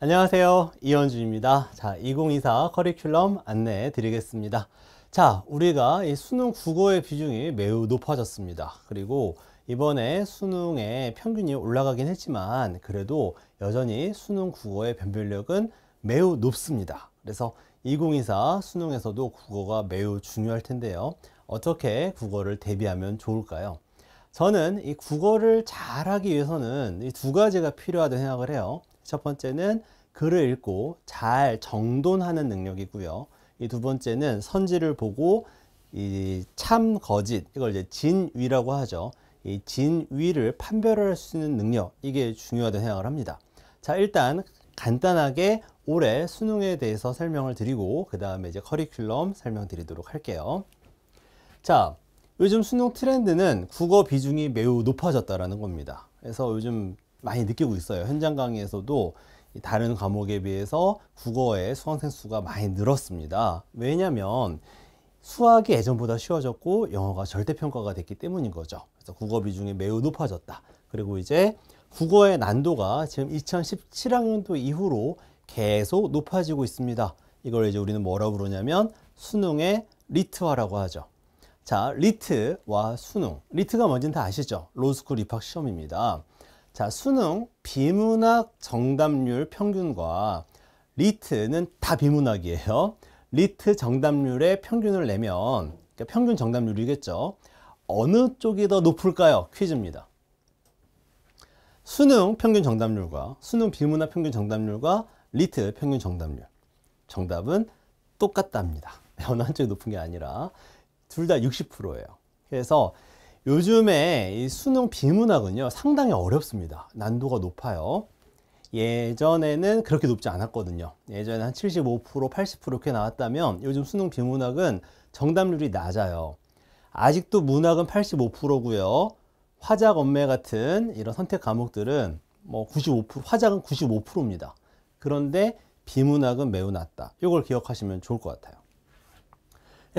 안녕하세요. 이현준입니다. 자, 2024 커리큘럼 안내해 드리겠습니다. 자, 우리가 이 수능 국어의 비중이 매우 높아졌습니다. 그리고 이번에 수능의 평균이 올라가긴 했지만 그래도 여전히 수능 국어의 변별력은 매우 높습니다. 그래서 2024 수능에서도 국어가 매우 중요할 텐데요. 어떻게 국어를 대비하면 좋을까요? 저는 이 국어를 잘하기 위해서는 이 두 가지가 필요하다고 생각을 해요. 첫 번째는 글을 읽고 잘 정돈하는 능력이고요. 이 두 번째는 선지를 보고 이 참 거짓 이걸 이제 진위라고 하죠. 이 진위를 판별할 수 있는 능력 이게 중요하다고 생각을 합니다. 자 일단 간단하게 올해 수능에 대해서 설명을 드리고 그 다음에 이제 커리큘럼 설명드리도록 할게요. 자 요즘 수능 트렌드는 국어 비중이 매우 높아졌다라는 겁니다. 그래서 요즘 많이 느끼고 있어요. 현장 강의에서도 다른 과목에 비해서 국어의 수강생 수가 많이 늘었습니다. 왜냐하면 수학이 예전보다 쉬워졌고 영어가 절대평가가 됐기 때문인 거죠. 그래서 국어 비중이 매우 높아졌다. 그리고 이제 국어의 난도가 지금 2017학년도 이후로 계속 높아지고 있습니다. 이걸 이제 우리는 뭐라고 그러냐면 수능의 리트화라고 하죠. 자, 리트와 수능. 리트가 뭔지는 다 아시죠? 로스쿨 입학 시험입니다. 자, 수능 비문학 정답률 평균과 리트는 다 비문학이에요. 리트 정답률의 평균을 내면 그러니까 평균 정답률이겠죠. 어느 쪽이 더 높을까요? 퀴즈입니다. 수능 평균 정답률과 수능 비문학 평균 정답률과 리트 평균 정답률 정답은 똑같답니다. 어느 한쪽이 높은 게 아니라 둘 다 60%예요. 그래서 요즘에 이 수능 비문학은요 상당히 어렵습니다 난도가 높아요 예전에는 그렇게 높지 않았거든요 예전에 한 75% 80% 이렇게 나왔다면 요즘 수능 비문학은 정답률이 낮아요 아직도 문학은 85%고요 화작 엄매 같은 이런 선택 과목들은 뭐95% 화작은 95%입니다 그런데 비문학은 매우 낮다 이걸 기억하시면 좋을 것 같아요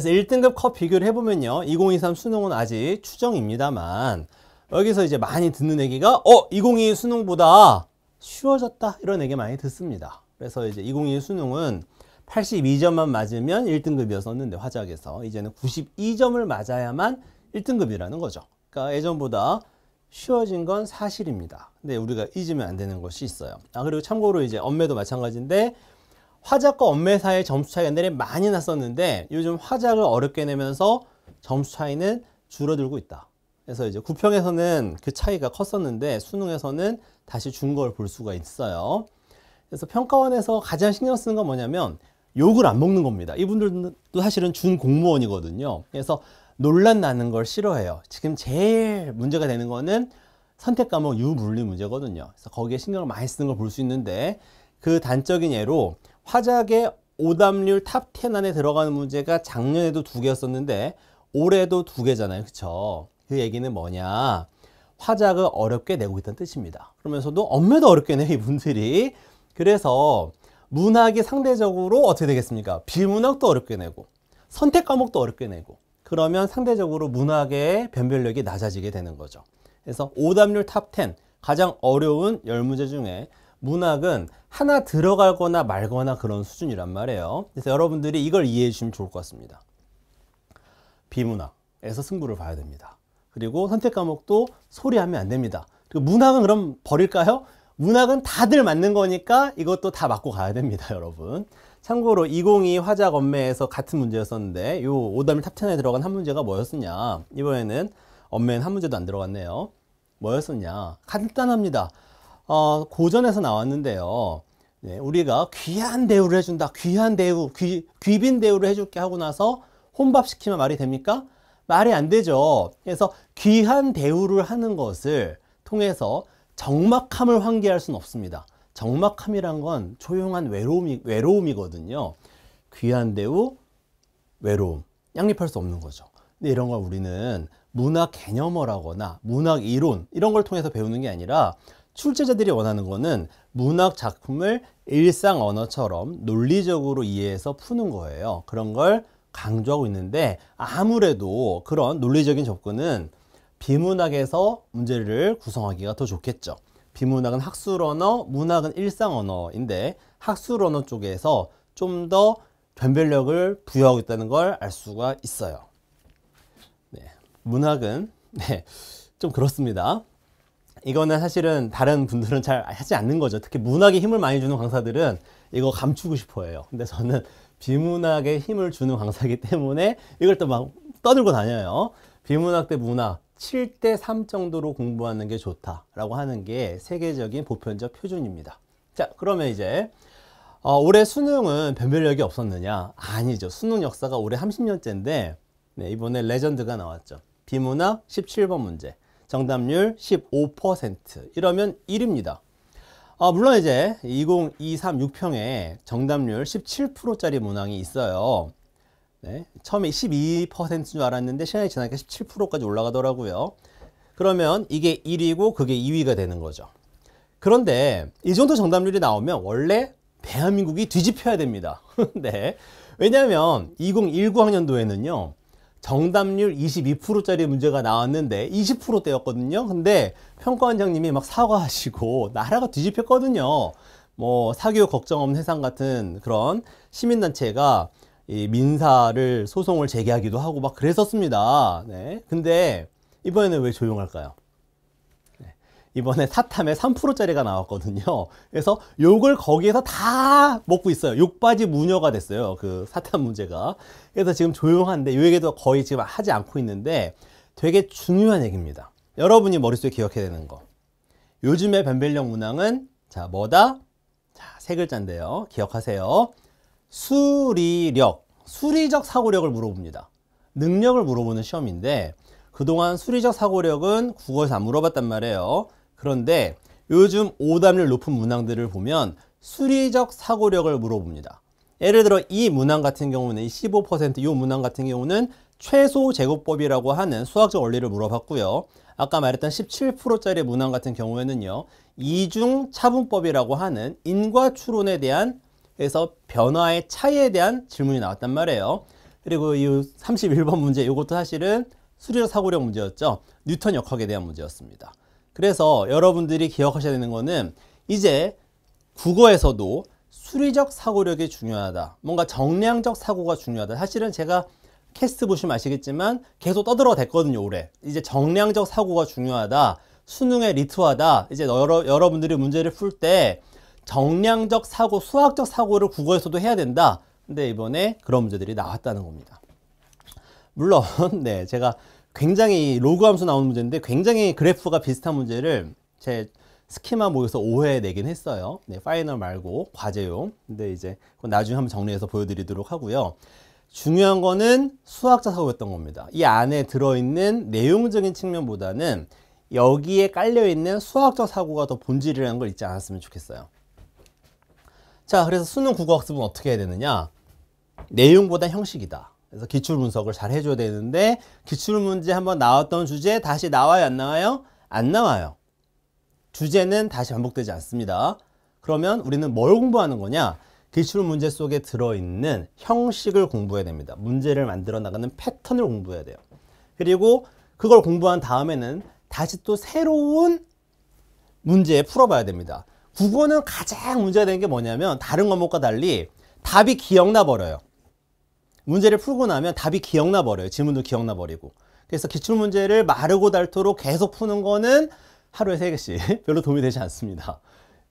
그래서 1등급 컵 비교를 해보면요. 2023 수능은 아직 추정입니다만 여기서 이제 많이 듣는 얘기가 어! 2022 수능보다 쉬워졌다 이런 얘기 많이 듣습니다. 그래서 이제 2022 수능은 82점만 맞으면 1등급이었었는데 화작에서 이제는 92점을 맞아야만 1등급이라는 거죠. 그러니까 예전보다 쉬워진 건 사실입니다. 근데 우리가 잊으면 안 되는 것이 있어요. 아 그리고 참고로 이제 엄매도 마찬가지인데 화작과 엄매사의 점수 차이가 옛날에 많이 났었는데 요즘 화작을 어렵게 내면서 점수 차이는 줄어들고 있다. 그래서 이제 구평에서는 그 차이가 컸었는데 수능에서는 다시 준 걸 볼 수가 있어요. 그래서 평가원에서 가장 신경 쓰는 건 뭐냐면 욕을 안 먹는 겁니다. 이분들도 사실은 준 공무원이거든요. 그래서 논란 나는 걸 싫어해요. 지금 제일 문제가 되는 거는 선택 과목 유물리 문제거든요. 그래서 거기에 신경을 많이 쓰는 걸 볼 수 있는데 그 단적인 예로 화작의 오답률 탑 10 안에 들어가는 문제가 작년에도 두 개였었는데 올해도 두 개잖아요. 그렇죠? 그 얘기는 뭐냐? 화작을 어렵게 내고 있다는 뜻입니다. 그러면서도 엄매도 어렵게 내 이분들이. 그래서 문학이 상대적으로 어떻게 되겠습니까? 비문학도 어렵게 내고 선택 과목도 어렵게 내고 그러면 상대적으로 문학의 변별력이 낮아지게 되는 거죠. 그래서 오답률 탑10 가장 어려운 열문제 중에 문학은 하나 들어가거나 말거나 그런 수준이란 말이에요. 그래서 여러분들이 이걸 이해해 주시면 좋을 것 같습니다. 비문학에서 승부를 봐야 됩니다. 그리고 선택 과목도 소리하면 안 됩니다. 그리고 문학은 그럼 버릴까요? 문학은 다들 맞는 거니까 이것도 다 맞고 가야 됩니다, 여러분. 참고로 202화작 건매에서 같은 문제였었는데 요오답이 탑10에 들어간 한 문제가 뭐였었냐? 이번에는 엄매는 한 문제도 안 들어갔네요. 뭐였었냐? 간단합니다. 어, 고전에서 나왔는데요. 네, 우리가 귀한 대우를 해준다. 귀한 대우, 귀, 귀빈 대우를 해줄게 하고 나서 혼밥 시키면 말이 됩니까? 말이 안 되죠. 그래서 귀한 대우를 하는 것을 통해서 적막함을 환기할 수는 없습니다. 적막함이란 건 조용한 외로움이, 외로움이거든요. 귀한 대우, 외로움. 양립할 수 없는 거죠. 근데 이런 걸 우리는 문학 개념어라거나 문학 이론 이런 걸 통해서 배우는 게 아니라 출제자들이 원하는 거는 문학 작품을 일상 언어처럼 논리적으로 이해해서 푸는 거예요. 그런 걸 강조하고 있는데 아무래도 그런 논리적인 접근은 비문학에서 문제를 구성하기가 더 좋겠죠. 비문학은 학술 언어, 문학은 일상 언어인데 학술 언어 쪽에서 좀 더 변별력을 부여하고 있다는 걸 알 수가 있어요. 네, 문학은 네, 좀 그렇습니다. 이거는 사실은 다른 분들은 잘 하지 않는 거죠. 특히 문학에 힘을 많이 주는 강사들은 이거 감추고 싶어 해요. 근데 저는 비문학에 힘을 주는 강사이기 때문에 이걸 또 막 떠들고 다녀요. 비문학 대 문학 7대 3 정도로 공부하는 게 좋다라고 하는 게 세계적인 보편적 표준입니다. 자, 그러면 이제 어, 올해 수능은 변별력이 없었느냐? 아니죠. 수능 역사가 올해 30년째인데 네, 이번에 레전드가 나왔죠. 비문학 17번 문제. 정답률 15% 이러면 1입니다. 아, 물론 이제 2023 6평에 정답률 17%짜리 문항이 있어요. 네, 처음에 12%인 줄 알았는데 시간이 지나니까 17%까지 올라가더라고요. 그러면 이게 1위고 그게 2위가 되는 거죠. 그런데 이 정도 정답률이 나오면 원래 대한민국이 뒤집혀야 됩니다. 네. 왜냐하면 2019학년도에는요. 정답률 22%짜리 문제가 나왔는데 20%대였거든요. 근데 평가원장님이 막 사과하시고 나라가 뒤집혔거든요. 뭐 사교 육 걱정 없는 세상 같은 그런 시민단체가 이 민사를 소송을 제기하기도 하고 막 그랬었습니다. 네. 근데 이번에는 왜 조용할까요? 이번에 사탐에 3%짜리가 나왔거든요. 그래서 요걸 거기에서 다 먹고 있어요. 욕받이 무녀가 됐어요. 그 사탐 문제가. 그래서 지금 조용한데 요 얘기도 거의 지금 하지 않고 있는데 되게 중요한 얘기입니다. 여러분이 머릿속에 기억해야 되는 거. 요즘의 변별력 문항은 자 뭐다? 자, 세 글자인데요. 기억하세요. 수리력, 수리적 사고력을 물어봅니다. 능력을 물어보는 시험인데 그동안 수리적 사고력은 국어에서 안 물어봤단 말이에요. 그런데 요즘 오답률 높은 문항들을 보면 수리적 사고력을 물어봅니다. 예를 들어 이 문항 같은 경우는 15%이 문항 같은 경우는 최소 제곱법이라고 하는 수학적 원리를 물어봤고요. 아까 말했던 17%짜리 문항 같은 경우에는요. 이중 차분법이라고 하는 인과 추론에 대한 에서 변화의 차이에 대한 질문이 나왔단 말이에요. 그리고 이 31번 문제 이것도 사실은 수리적 사고력 문제였죠. 뉴턴 역학에 대한 문제였습니다. 그래서 여러분들이 기억하셔야 되는 거는 이제 국어에서도 수리적 사고력이 중요하다. 뭔가 정량적 사고가 중요하다. 사실은 제가 캐스트 보시면 아시겠지만 계속 떠들어댔거든요 올해. 이제 정량적 사고가 중요하다. 수능에 리트하다. 이제 여러, 여러분들이 문제를 풀 때 정량적 사고, 수학적 사고를 국어에서도 해야 된다. 근데 이번에 그런 문제들이 나왔다는 겁니다. 물론 네 제가 굉장히 로그 함수 나오는 문제인데 굉장히 그래프가 비슷한 문제를 제 스키마 모여서 오해 내긴 했어요. 네, 파이널 말고 과제용. 근데 이제 그건 나중에 한번 정리해서 보여드리도록 하고요. 중요한 거는 수학자 사고였던 겁니다. 이 안에 들어있는 내용적인 측면보다는 여기에 깔려있는 수학자 사고가 더 본질이라는 걸 잊지 않았으면 좋겠어요. 자, 그래서 수능 국어학습은 어떻게 해야 되느냐? 내용보다 형식이다. 그래서 기출 분석을 잘 해줘야 되는데 기출 문제 한번 나왔던 주제 다시 나와요 안 나와요? 안 나와요. 주제는 다시 반복되지 않습니다. 그러면 우리는 뭘 공부하는 거냐? 기출 문제 속에 들어있는 형식을 공부해야 됩니다. 문제를 만들어 나가는 패턴을 공부해야 돼요. 그리고 그걸 공부한 다음에는 다시 또 새로운 문제 풀어봐야 됩니다. 국어는 가장 문제가 되는 게 뭐냐면 다른 과목과 달리 답이 기억나 버려요. 문제를 풀고 나면 답이 기억나 버려요. 질문도 기억나 버리고. 그래서 기출문제를 마르고 닳도록 계속 푸는 거는 하루에 세개씩 별로 도움이 되지 않습니다.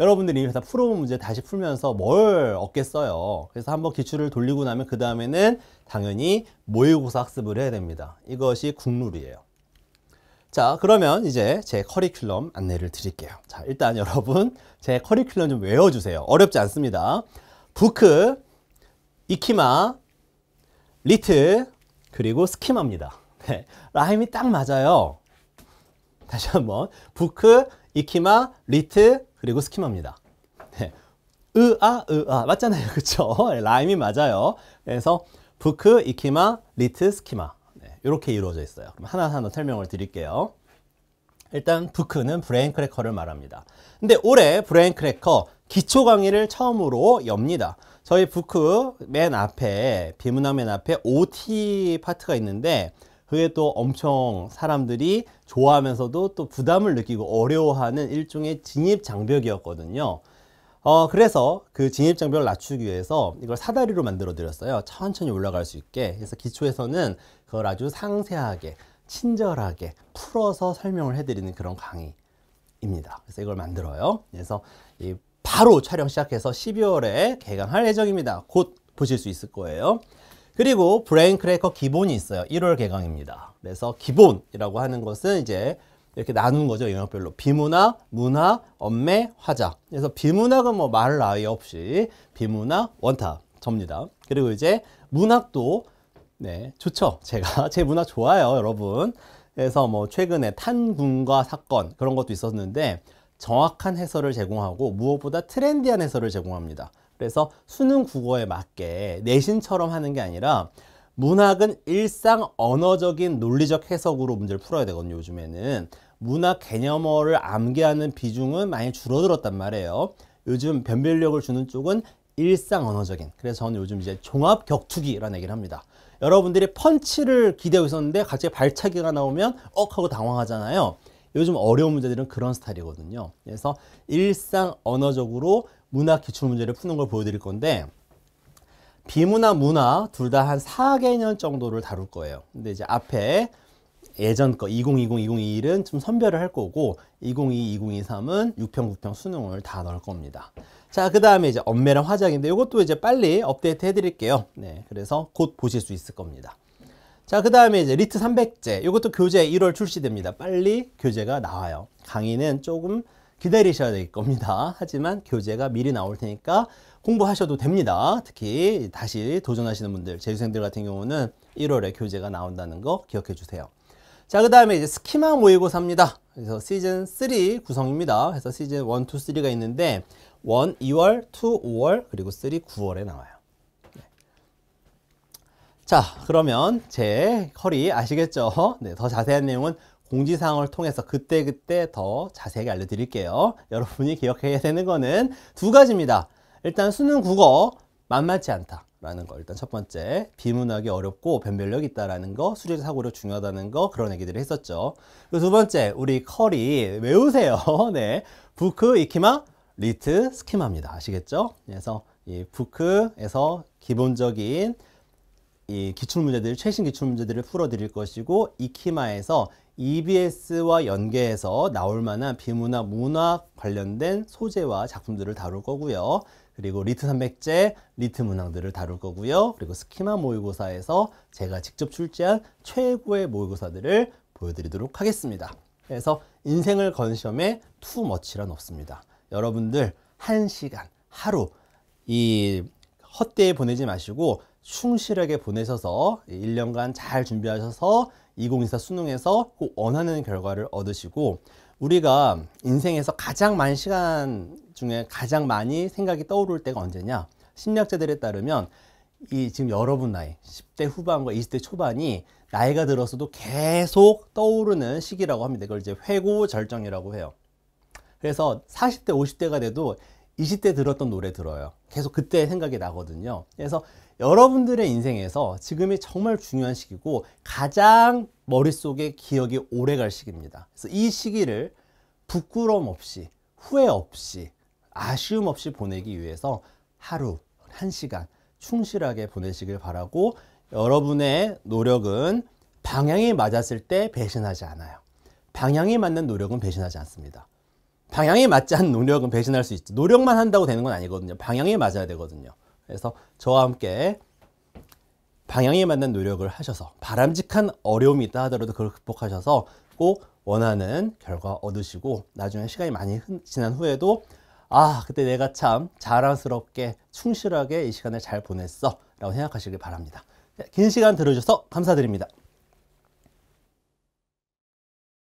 여러분들이 이미 다 풀어본 문제 다시 풀면서 뭘 얻겠어요. 그래서 한번 기출을 돌리고 나면 그 다음에는 당연히 모의고사 학습을 해야 됩니다. 이것이 국룰이에요. 자 그러면 이제 제 커리큘럼 안내를 드릴게요. 자 일단 여러분 제 커리큘럼 좀 외워주세요. 어렵지 않습니다. 부크, 이키마, 리트 그리고 스키마입니다. 네, 라임이 딱 맞아요. 다시 한번 부크, 이키마, 리트 그리고 스키마입니다. 네, 으아 으아 맞잖아요. 그렇죠? 라임이 맞아요. 그래서 부크, 이키마, 리트, 스키마 네, 이렇게 이루어져 있어요. 하나하나 설명을 드릴게요. 일단 부크는 브레인 크래커를 말합니다. 근데 올해 브레인 크래커 기초 강의를 처음으로 엽니다. 저희 부크 맨 앞에 비문학맨 앞에 OT 파트가 있는데 그게 또 엄청 사람들이 좋아하면서도 또 부담을 느끼고 어려워하는 일종의 진입 장벽이었거든요. 어, 그래서 그 진입 장벽을 낮추기 위해서 이걸 사다리로 만들어 드렸어요. 천천히 올라갈 수 있게. 그래서 기초에서는 그걸 아주 상세하게, 친절하게 풀어서 설명을 해 드리는 그런 강의입니다. 그래서 이걸 만들어요. 그래서 이 바로 촬영 시작해서 12월에 개강할 예정입니다. 곧 보실 수 있을 거예요. 그리고 브레인 크래커 기본이 있어요. 1월 개강입니다. 그래서 기본이라고 하는 것은 이제 이렇게 나눈 거죠. 영역별로. 비문학, 문학, 엄매, 화작. 그래서 비문학은 뭐 말 나위 없이 비문학, 원탑 접니다. 그리고 이제 문학도 네, 좋죠. 제가 제 문학 좋아요, 여러분. 그래서 뭐 최근에 탄군과 사건 그런 것도 있었는데 정확한 해설을 제공하고 무엇보다 트렌디한 해설을 제공합니다. 그래서 수능 국어에 맞게 내신처럼 하는 게 아니라 문학은 일상 언어적인 논리적 해석으로 문제를 풀어야 되거든요. 요즘에는 문학 개념어를 암기하는 비중은 많이 줄어들었단 말이에요. 요즘 변별력을 주는 쪽은 일상 언어적인 그래서 저는 요즘 이제 종합 격투기라는 얘기를 합니다. 여러분들이 펀치를 기대고 있었는데 갑자기 발차기가 나오면 억 하고 당황하잖아요. 요즘 어려운 문제들은 그런 스타일이거든요. 그래서 일상 언어적으로 문학 기출 문제를 푸는 걸 보여드릴 건데 비문화 문화 둘 다 한 4개년 정도를 다룰 거예요. 근데 이제 앞에 예전 거 2020-2021은 좀 선별을 할 거고 2022-2023은 6평, 9평 수능을 다 넣을 겁니다. 자, 그 다음에 이제 엄매랑 화작인데 이것도 이제 빨리 업데이트 해드릴게요. 네, 그래서 곧 보실 수 있을 겁니다. 자, 그 다음에 이제 리트 300제. 이것도 교재 1월 출시됩니다. 빨리 교재가 나와요. 강의는 조금 기다리셔야 될 겁니다. 하지만 교재가 미리 나올 테니까 공부하셔도 됩니다. 특히 다시 도전하시는 분들, 재수생들 같은 경우는 1월에 교재가 나온다는 거 기억해 주세요. 자, 그 다음에 이제 스키마 모의고사입니다. 그래서 시즌 3 구성입니다. 그래서 시즌 1, 2, 3가 있는데 1, 2월, 2, 5월, 그리고 3, 9월에 나와요. 자, 그러면 제 커리 아시겠죠? 네, 더 자세한 내용은 공지사항을 통해서 그때그때 더 자세하게 알려드릴게요. 여러분이 기억해야 되는 거는 두 가지입니다. 일단 수능 국어 만만치 않다. 라는 거 일단 첫 번째 비문학이 어렵고 변별력 있다라는 거 수리 사고로 중요하다는 거 그런 얘기들을 했었죠 그두 번째 우리 커리 외우세요 네 부크 이키마 리트 스키마입니다 아시겠죠 그래서 이 부크에서 기본적인 이 기출문제들, 최신 기출문제들을 풀어드릴 것이고 이키마에서 EBS와 연계해서 나올 만한 비문학, 문학 관련된 소재와 작품들을 다룰 거고요. 그리고 리트 3 0제 리트 문항들을 다룰 거고요. 그리고 스키마 모의고사에서 제가 직접 출제한 최고의 모의고사들을 보여드리도록 하겠습니다. 그래서 인생을 건 시험에 투머치란 없습니다. 여러분들 한 시간, 하루 이 헛되이 보내지 마시고 충실하게 보내셔서 1년간 잘 준비하셔서 2024 수능에서 꼭 원하는 결과를 얻으시고 우리가 인생에서 가장 많은 시간 중에 가장 많이 생각이 떠오를 때가 언제냐 심리학자들에 따르면 이 지금 여러분 나이 10대 후반과 20대 초반이 나이가 들어서도 계속 떠오르는 시기라고 합니다. 그걸 이제 회고 절정이라고 해요. 그래서 40대, 50대가 돼도 20대 들었던 노래 들어요. 계속 그때 생각이 나거든요. 그래서 여러분들의 인생에서 지금이 정말 중요한 시기고 가장 머릿속에 기억이 오래 갈 시기입니다. 그래서 이 시기를 부끄럼 없이, 후회 없이, 아쉬움 없이 보내기 위해서 하루, 한 시간 충실하게 보내시길 바라고 여러분의 노력은 방향이 맞았을 때 배신하지 않아요. 방향이 맞는 노력은 배신하지 않습니다. 방향에 맞지 않은 노력은 배신할 수 있지 노력만 한다고 되는 건 아니거든요. 방향에 맞아야 되거든요. 그래서 저와 함께 방향에 맞는 노력을 하셔서 바람직한 어려움이 있다 하더라도 그걸 극복하셔서 꼭 원하는 결과 얻으시고 나중에 시간이 많이 지난 후에도 아 그때 내가 참 자랑스럽게 충실하게 이 시간을 잘 보냈어 라고 생각하시길 바랍니다. 긴 시간 들어주셔서 감사드립니다.